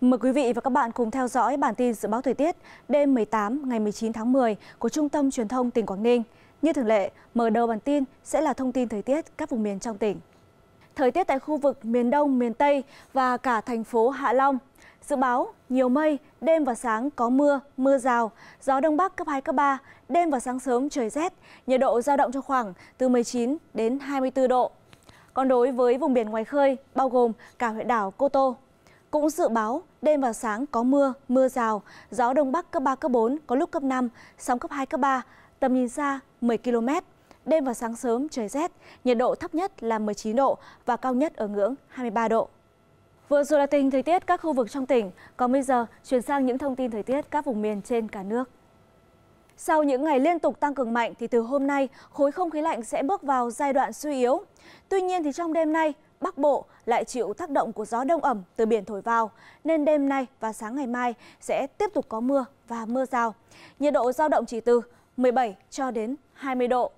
Mời quý vị và các bạn cùng theo dõi bản tin dự báo thời tiết đêm 18 ngày 19 tháng 10 của Trung tâm Truyền thông tỉnh Quảng Ninh. Như thường lệ, mở đầu bản tin sẽ là thông tin thời tiết các vùng miền trong tỉnh. Thời tiết tại khu vực miền Đông, miền Tây và cả thành phố Hạ Long. Dự báo nhiều mây, đêm và sáng có mưa, mưa rào, gió đông bắc cấp 2 cấp 3, đêm và sáng sớm trời rét, nhiệt độ giao động trong khoảng từ 19 đến 24 độ. Còn đối với vùng biển ngoài khơi, bao gồm cả huyện đảo Cô Tô, cũng dự báo đêm và sáng có mưa, mưa rào, gió đông bắc cấp 3 cấp 4, có lúc cấp 5, sóng cấp 2 cấp 3, tầm nhìn xa 10 km. Đêm và sáng sớm trời rét, nhiệt độ thấp nhất là 19 độ và cao nhất ở ngưỡng 23 độ. Vừa rồi là tình thời tiết các khu vực trong tỉnh, còn bây giờ chuyển sang những thông tin thời tiết các vùng miền trên cả nước. Sau những ngày liên tục tăng cường mạnh thì từ hôm nay, khối không khí lạnh sẽ bước vào giai đoạn suy yếu. Tuy nhiên thì trong đêm nay, Bắc Bộ lại chịu tác động của gió đông ẩm từ biển thổi vào, nên đêm nay và sáng ngày mai sẽ tiếp tục có mưa và mưa rào. Nhiệt độ giao động chỉ từ 17 cho đến 20 độ.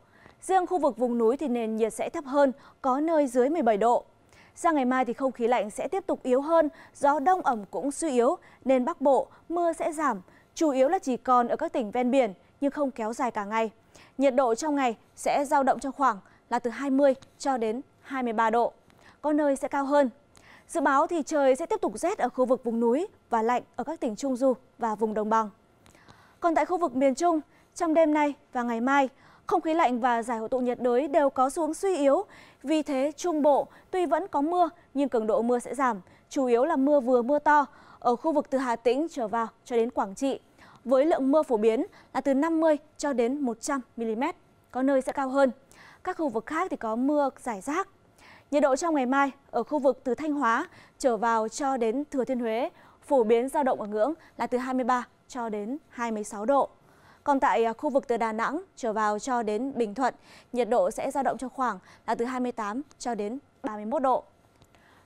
Riêng khu vực vùng núi thì nền nhiệt sẽ thấp hơn, có nơi dưới 17 độ. Sang ngày mai thì không khí lạnh sẽ tiếp tục yếu hơn, gió đông ẩm cũng suy yếu, nên Bắc Bộ mưa sẽ giảm, chủ yếu là chỉ còn ở các tỉnh ven biển nhưng không kéo dài cả ngày. Nhiệt độ trong ngày sẽ giao động trong khoảng là từ 20 cho đến 23 độ có nơi sẽ cao hơn. Dự báo thì trời sẽ tiếp tục rét ở khu vực vùng núi và lạnh ở các tỉnh Trung Du và vùng đồng bằng. Còn tại khu vực miền Trung, trong đêm nay và ngày mai, không khí lạnh và giải hội tụ nhiệt đới đều có xuống suy yếu. Vì thế, Trung Bộ tuy vẫn có mưa nhưng cường độ mưa sẽ giảm, chủ yếu là mưa vừa mưa to ở khu vực từ Hà Tĩnh trở vào cho đến Quảng Trị với lượng mưa phổ biến là từ 50 cho đến 100 mm, có nơi sẽ cao hơn. Các khu vực khác thì có mưa giải rác. Nhiệt độ trong ngày mai ở khu vực từ Thanh Hóa trở vào cho đến Thừa Thiên Huế phổ biến dao động ở ngưỡng là từ 23 cho đến 26 độ. Còn tại à, khu vực từ Đà Nẵng trở vào cho đến Bình Thuận, nhiệt độ sẽ dao động trong khoảng là từ 28 cho đến 31 độ.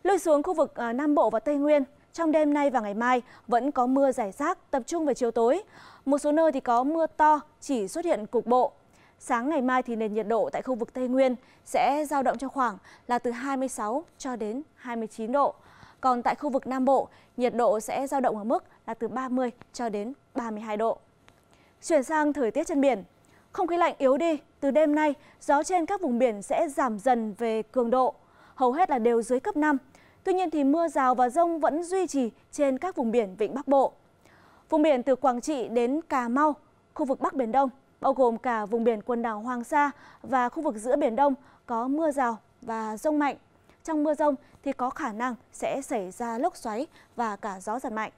Lôi xuống khu vực à, Nam Bộ và Tây Nguyên, trong đêm nay và ngày mai vẫn có mưa rải rác, tập trung về chiều tối. Một số nơi thì có mưa to, chỉ xuất hiện cục bộ. Sáng ngày mai thì nền nhiệt độ tại khu vực Tây Nguyên sẽ giao động trong khoảng là từ 26 cho đến 29 độ. Còn tại khu vực Nam Bộ, nhiệt độ sẽ giao động ở mức là từ 30 cho đến 32 độ. Chuyển sang thời tiết trên biển, không khí lạnh yếu đi, từ đêm nay gió trên các vùng biển sẽ giảm dần về cường độ, hầu hết là đều dưới cấp 5. Tuy nhiên thì mưa rào và rông vẫn duy trì trên các vùng biển Vịnh Bắc Bộ. Vùng biển từ Quảng Trị đến Cà Mau, khu vực Bắc Biển Đông bao gồm cả vùng biển quần đảo Hoàng Sa và khu vực giữa Biển Đông có mưa rào và rông mạnh. Trong mưa rông thì có khả năng sẽ xảy ra lốc xoáy và cả gió giật mạnh.